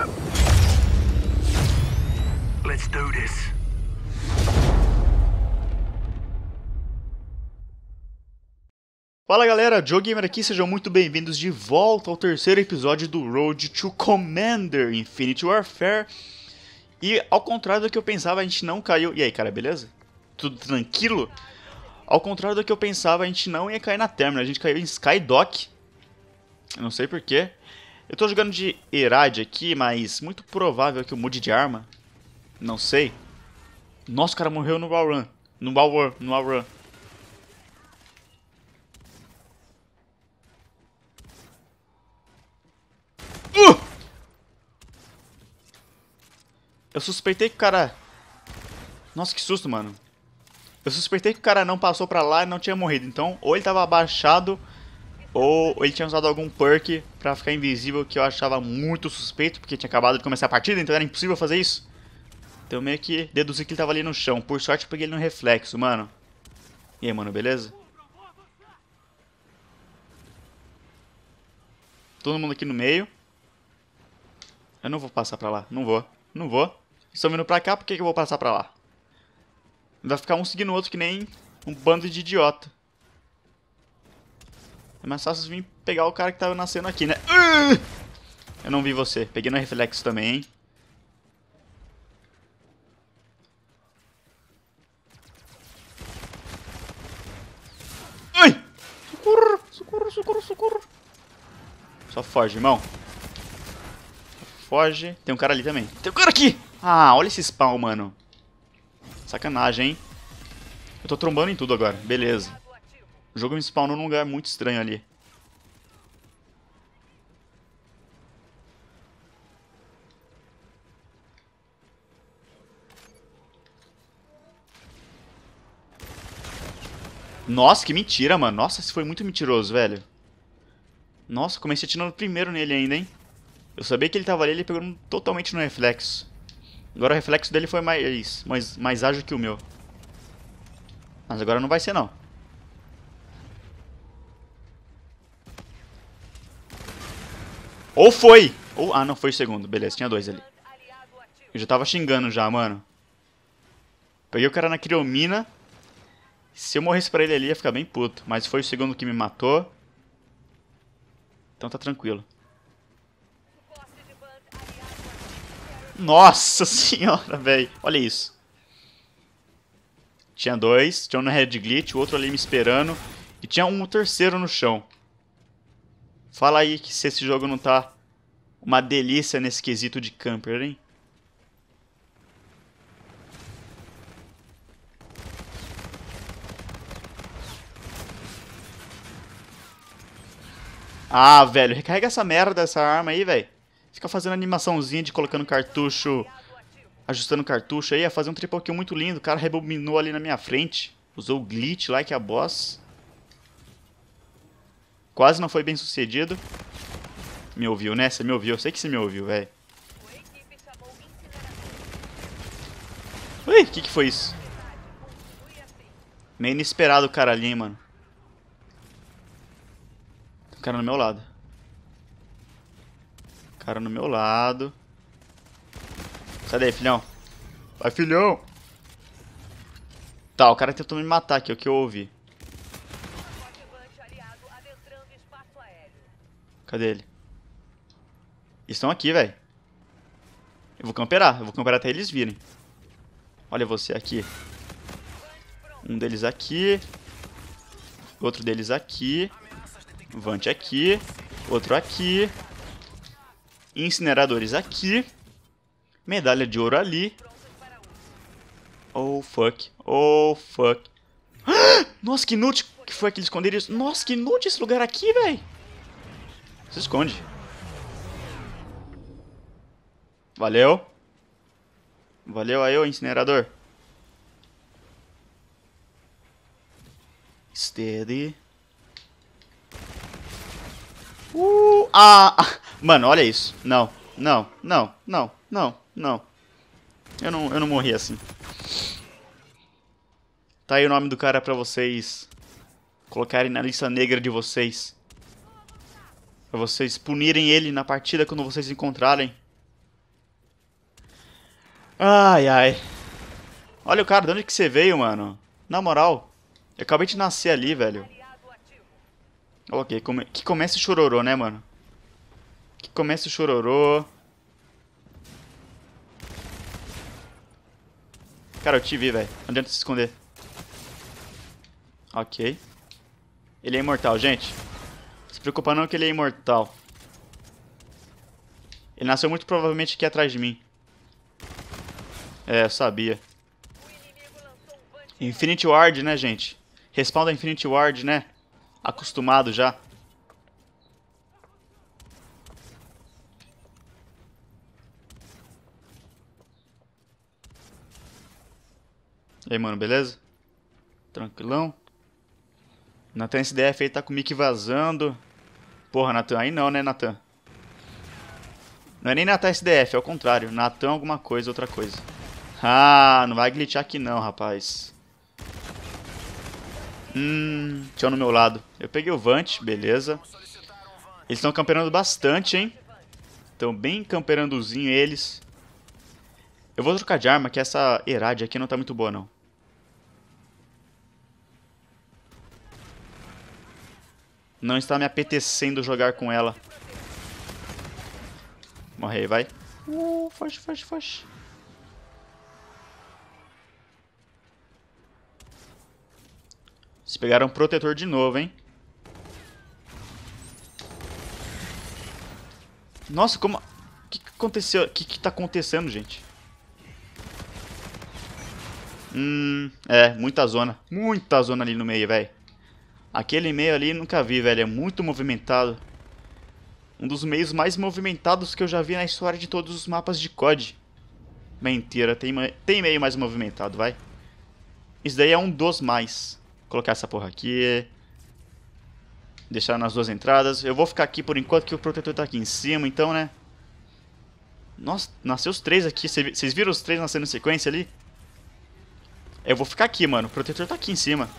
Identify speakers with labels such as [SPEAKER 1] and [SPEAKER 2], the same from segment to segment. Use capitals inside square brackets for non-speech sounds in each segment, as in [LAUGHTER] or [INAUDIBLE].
[SPEAKER 1] up. Let's do this. Fala galera, Joe Gamer aqui, sejam muito bem-vindos de volta ao terceiro episódio do Road to Commander Infinity Warfare. E ao contrário do que eu pensava, a gente não caiu. E aí, cara, beleza? Tudo tranquilo? Ao contrário do que eu pensava, a gente não ia cair na Terminal, a gente caiu em Skydock. Eu não sei porquê. Eu tô jogando de Herad aqui, mas muito provável que eu mude de arma. Não sei. Nossa, o cara morreu no wall run. No wall run, no wall run. Uh! Eu suspeitei que o cara... Nossa, que susto, mano. Eu suspeitei que o cara não passou pra lá e não tinha morrido. Então, ou ele tava abaixado ou ele tinha usado algum perk para ficar invisível que eu achava muito suspeito, porque tinha acabado de começar a partida, então era impossível fazer isso. Então meio que deduzi que ele tava ali no chão. Por sorte eu peguei ele no reflexo, mano. E aí, mano, beleza? Todo mundo aqui no meio. Eu não vou passar pra lá. Não vou. Não vou. Estão vindo pra cá, por que, que eu vou passar pra lá? Vai ficar um seguindo o outro que nem um bando de idiota. É mais fácil vir pegar o cara que tava nascendo aqui, né? Eu não vi você. Peguei no reflexo também, hein? Ai! Socorro! Socorro, socorro, socorro! Só foge, irmão. Foge. Tem um cara ali também. Tem um cara aqui! Ah, olha esse spawn, mano. Sacanagem, hein? Eu tô trombando em tudo agora. Beleza. O jogo me spawnou num lugar muito estranho ali. Nossa, que mentira, mano. Nossa, isso foi muito mentiroso, velho. Nossa, comecei atirando primeiro nele ainda, hein. Eu sabia que ele tava ali, ele pegou totalmente no reflexo. Agora o reflexo dele foi mais, mais, mais ágil que o meu. Mas agora não vai ser, não. Ou foi! Ou... Ah, não, foi o segundo. Beleza, tinha dois ali. Eu já tava xingando já, mano. Peguei o cara na criomina. Se eu morresse pra ele ali, ia ficar bem puto. Mas foi o segundo que me matou. Então tá tranquilo. Nossa [LAUGHS] senhora, velho. Olha isso. Tinha dois. Tinha um na head glitch, o outro ali me esperando. E tinha um terceiro no chão. Fala aí que se esse jogo não tá uma delícia nesse quesito de camper, hein? Ah, velho, recarrega essa merda, essa arma aí, velho. Fica fazendo animaçãozinha de colocando cartucho, ajustando cartucho aí, ia fazer um triple kill muito lindo. O cara rebobinou ali na minha frente, usou o glitch lá que é a boss. Quase não foi bem sucedido. Me ouviu, né? Você me ouviu. Eu sei que você me ouviu, velho. Ui, o que, que foi isso? Meio inesperado o cara ali, hein, mano. O cara no meu lado. cara no meu lado. Sai daí, filhão. Vai, filhão! Tá, o cara tentou me matar aqui, é o que eu ouvi. Cadê ele? Estão aqui, velho. Eu vou camperar. Eu vou camperar até eles virem. Olha você aqui. Um deles aqui. Outro deles aqui. Vante aqui. Outro aqui. Incineradores aqui. Medalha de ouro ali. Oh, fuck. Oh, fuck. [GASPS] Nossa, que inútil que foi aquele esconderijo. Nossa, que inútil esse lugar aqui, velho. Se esconde. Valeu. Valeu aí, ô incinerador. Steady. Uh, ah, ah, Mano, olha isso. Não, não, não, não, não, não. Eu não, eu não morri assim. Tá aí o nome do cara pra vocês colocarem na lista negra de vocês. Pra vocês punirem ele na partida quando vocês encontrarem. Ai, ai. Olha o cara, de onde que você veio, mano? Na moral, eu acabei de nascer ali, velho. Ok, come... que começa o chororô, né, mano? Que começa o chororô. Cara, eu te vi, velho. Não adianta se esconder. Ok. Ele é imortal, gente. Se preocupa não que ele é imortal. Ele nasceu muito provavelmente aqui atrás de mim. É, sabia. Infinity Ward, né, gente? Respawn da Infinity Ward, né? Acostumado já. E aí, mano, beleza? Tranquilão. Natan, esse DF aí tá com o mic vazando. Porra, Natan, aí não, né, Natan? Não é nem Natan SDF, é o contrário. Natan alguma coisa, outra coisa. Ah, não vai glitchar aqui não, rapaz. Hum, tchau no meu lado. Eu peguei o Vant, beleza. Eles estão camperando bastante, hein? Estão bem camperandozinho eles. Eu vou trocar de arma, que essa Herad aqui não tá muito boa, não. Não está me apetecendo jogar com ela. Morre aí, vai. Uh, foge, foge, foge. Vocês pegaram um protetor de novo, hein? Nossa, como... O que, que aconteceu? O que, que tá acontecendo, gente? Hum, é, muita zona. Muita zona ali no meio, velho. Aquele meio ali nunca vi, velho. É muito movimentado. Um dos meios mais movimentados que eu já vi na história de todos os mapas de COD. Mentira, tem, tem meio mais movimentado, vai. Isso daí é um dos mais. Vou colocar essa porra aqui. Deixar nas duas entradas. Eu vou ficar aqui por enquanto que o protetor tá aqui em cima, então, né? Nossa, nasceu os três aqui. Vocês viram os três nascendo em sequência ali? Eu vou ficar aqui, mano. O protetor tá aqui em cima.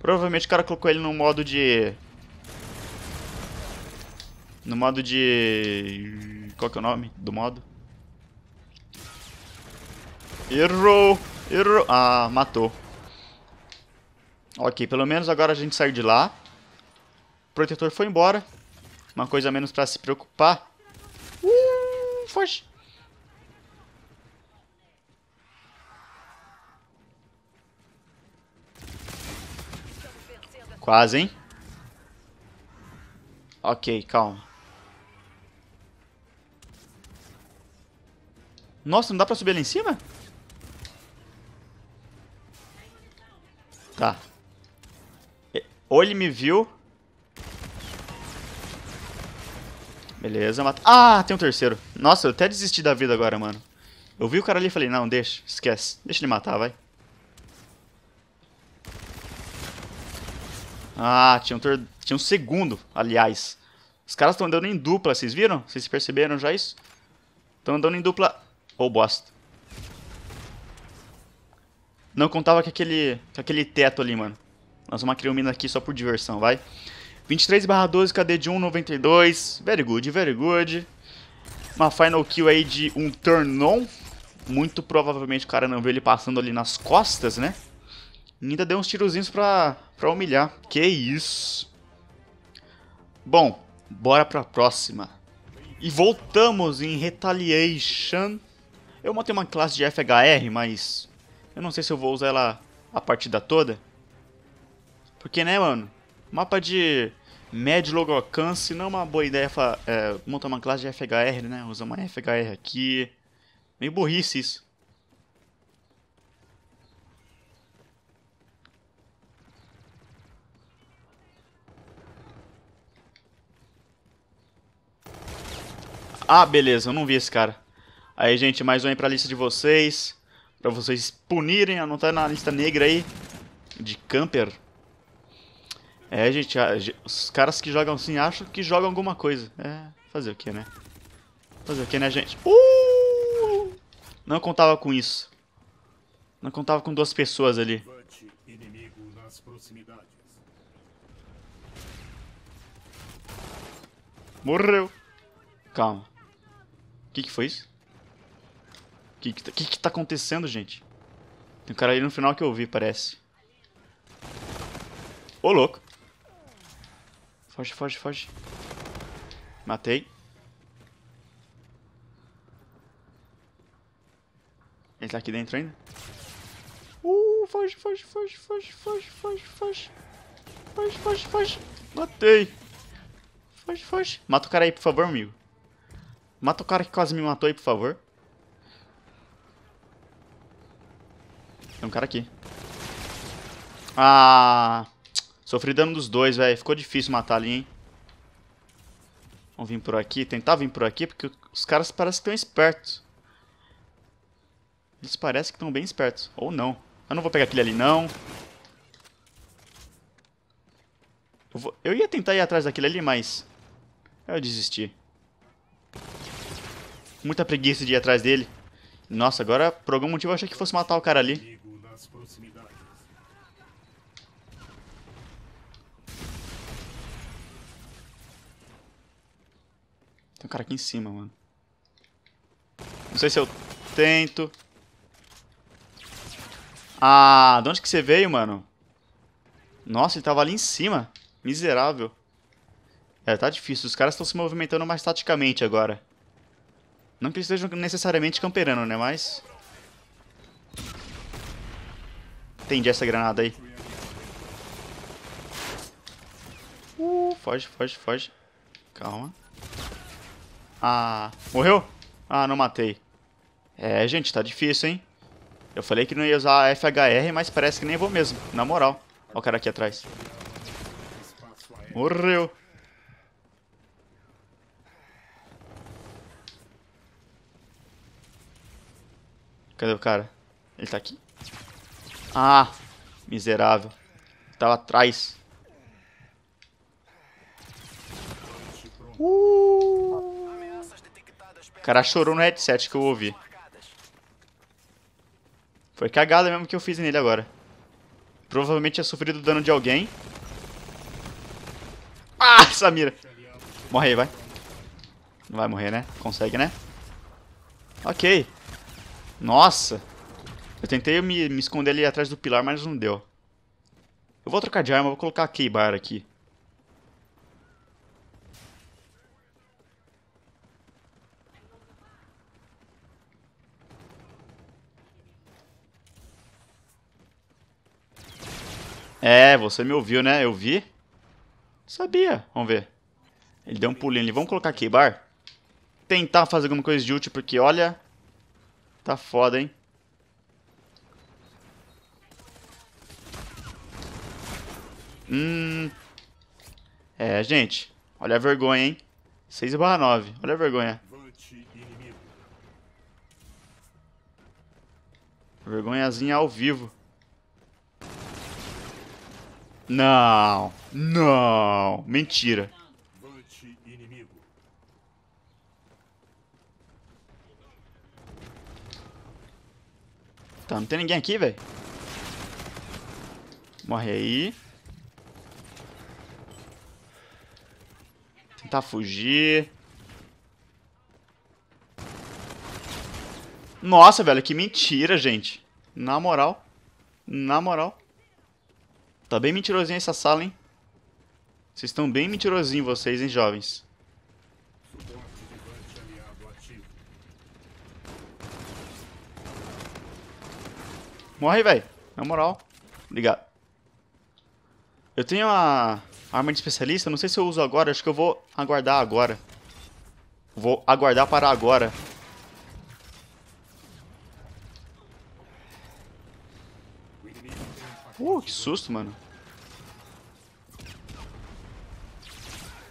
[SPEAKER 1] Provavelmente o cara colocou ele no modo de... No modo de... Qual que é o nome do modo? Errou! Errou! Ah, matou. Ok, pelo menos agora a gente saiu de lá. O protetor foi embora. Uma coisa menos pra se preocupar. Uh, foge! Quase, hein? Ok, calma. Nossa, não dá pra subir ali em cima? Tá. Ou ele me viu. Beleza, mata. Ah, tem um terceiro. Nossa, eu até desisti da vida agora, mano. Eu vi o cara ali e falei, não, deixa, esquece. Deixa ele matar, vai. Ah, tinha um, tinha um segundo, aliás. Os caras estão andando em dupla, vocês viram? Vocês perceberam já isso? Estão andando em dupla... Ô, oh, bosta. Não contava com aquele, com aquele teto ali, mano. Nós vamos criar um mina aqui só por diversão, vai. 23 barra 12, KD de 1,92. Very good, very good. Uma final kill aí de um turn on. Muito provavelmente o cara não vê ele passando ali nas costas, né? E ainda deu uns tirozinhos pra para humilhar. Que isso! Bom, bora para a próxima. E voltamos em Retaliation. Eu montei uma classe de FHR, mas eu não sei se eu vou usar ela a partida toda. Porque, né, mano? Mapa de médio logo alcance não é uma boa ideia é, montar uma classe de FHR, né? Usar uma FHR aqui. Meio burrice isso. Ah, beleza, eu não vi esse cara. Aí, gente, mais um aí pra lista de vocês. Pra vocês punirem, anotar na lista negra aí. De camper. É, gente, os caras que jogam assim acham que jogam alguma coisa. É, fazer o que, né? Fazer o que, né, gente? Uh! Não contava com isso. Não contava com duas pessoas ali. Morreu. Calma. Que que foi isso? Que que, tá, que que tá acontecendo, gente? Tem um cara ali no final que eu vi, parece. Ô, louco. Foge, foge, foge. Matei. Ele tá aqui dentro ainda? Uh, foge, foge, foge, foge, foge, foge, foge. Foge, foge, foge. Matei. Foge, foge. Mata o cara aí, por favor, amigo. Mata o cara que quase me matou aí, por favor. Tem um cara aqui. Ah... Sofri dano dos dois, velho. Ficou difícil matar ali, hein. Vamos vir por aqui. Tentar vir por aqui, porque os caras parecem que estão espertos. Eles parecem que estão bem espertos. Ou não. Eu não vou pegar aquele ali, não. Eu, vou... eu ia tentar ir atrás daquele ali, mas... Eu desisti muita preguiça de ir atrás dele. Nossa, agora por algum motivo eu achei que fosse matar o cara ali. Tem um cara aqui em cima, mano. Não sei se eu tento. Ah, de onde que você veio, mano? Nossa, ele tava ali em cima. Miserável. É, tá difícil. Os caras estão se movimentando mais taticamente agora. Não que estejam necessariamente camperando, né? Mas... Entendi essa granada aí. Uh, foge, foge, foge. Calma. Ah, morreu? Ah, não matei. É, gente, tá difícil, hein? Eu falei que não ia usar FHR, mas parece que nem vou mesmo, na moral. Olha o cara aqui atrás. Morreu. Cadê o cara? Ele tá aqui? Ah, miserável. Ele tava atrás. Uh. O cara chorou no headset que eu ouvi. Foi cagada mesmo que eu fiz nele agora. Provavelmente tinha sofrido dano de alguém. Ah, essa [LAUGHS] mira. Morre aí, vai. Não vai morrer, né? Consegue, né? Ok. Nossa! Eu tentei me, me, esconder ali atrás do pilar, mas não deu. Eu vou trocar de arma, vou colocar a K-Bar aqui. É, você me ouviu, né? Eu vi. Sabia. Vamos ver. Ele deu um pulinho ali. Vamos colocar aqui, bar. Tentar fazer alguma coisa de útil, porque olha... Tá foda, hein? Hum. É, gente. Olha a vergonha, hein? 6 barra 9. Olha a vergonha. Vergonhazinha ao vivo. Não. Não. Mentira. Tá, não tem ninguém aqui, velho. Morre aí. Tentar fugir. Nossa, velho, que mentira, gente. Na moral. Na moral. Tá bem mentirosinha essa sala, hein? Vocês estão bem mentirosinhos vocês, hein, jovens. Morre, velho. Na moral. Obrigado. Eu tenho a arma de especialista. Não sei se eu uso agora. Acho que eu vou aguardar agora. Vou aguardar para agora. Uh, que susto, mano.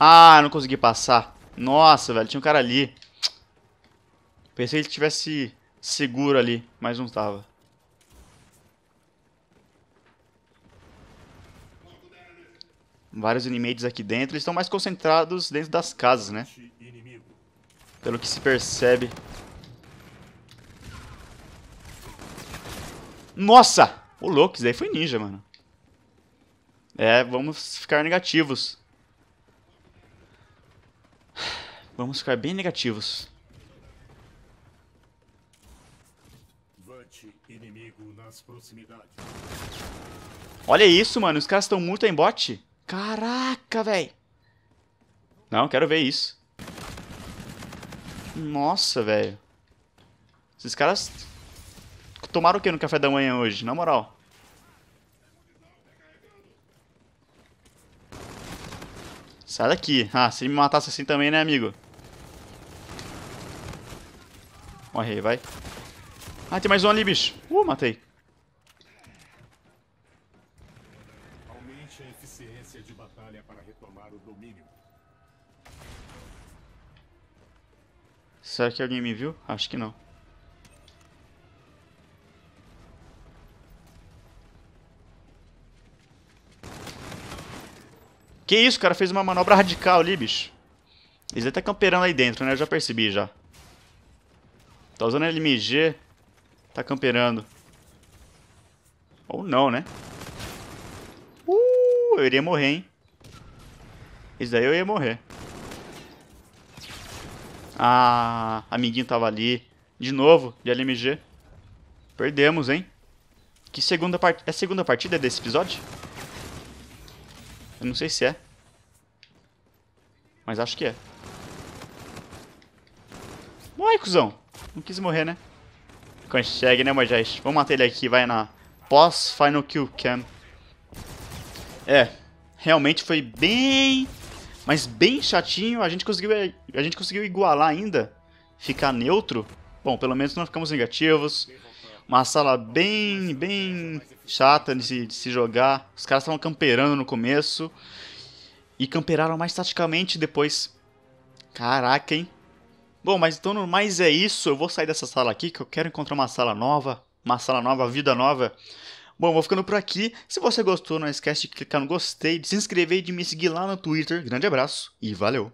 [SPEAKER 1] Ah, não consegui passar. Nossa, velho, tinha um cara ali. Pensei que ele estivesse seguro ali, mas não estava. vários inimigos aqui dentro. Eles estão mais concentrados dentro das casas, né? Pelo que se percebe. Nossa! O louco, isso aí foi ninja, mano. É, vamos ficar negativos. Vamos ficar bem negativos. Olha isso, mano. Os caras estão muito em bote. Caraca, velho. Não, quero ver isso. Nossa, velho. Esses caras tomaram o que no café da manhã hoje, na moral? Sai daqui. Ah, se ele me matasse assim também, né, amigo? Morre aí, vai. Ah, tem mais um ali, bicho. Uh, matei. Aumente a eficiência de batalha para retomar o domínio. Será que alguém me viu? Acho que não. Que isso, o cara fez uma manobra radical ali, bicho. Eles até camperando aí dentro, né? Eu já percebi já. Tá usando LMG. Tá camperando. Ou não, né? eu iria morrer, hein? Isso daí eu ia morrer. Ah, amiguinho tava ali. De novo, de LMG. Perdemos, hein? Que segunda partida... É segunda partida desse episódio? Eu não sei se é. Mas acho que é. Morre, cuzão. Não quis morrer, né? Consegue, né, Moisés? Vamos matar ele aqui, vai na pós-final kill cam. É, realmente foi bem, mas bem chatinho. A gente conseguiu, a gente conseguiu igualar ainda, ficar neutro. Bom, pelo menos não ficamos negativos. Uma sala bem, bem chata de se, de se jogar. Os caras estavam camperando no começo e camperaram mais taticamente depois. Caraca, hein? Bom, mas então no mais é isso. Eu vou sair dessa sala aqui que eu quero encontrar uma sala nova, uma sala nova, vida nova. Bom, vou ficando por aqui. Se você gostou, não esquece de clicar no gostei, de se inscrever e de me seguir lá no Twitter. Grande abraço e valeu!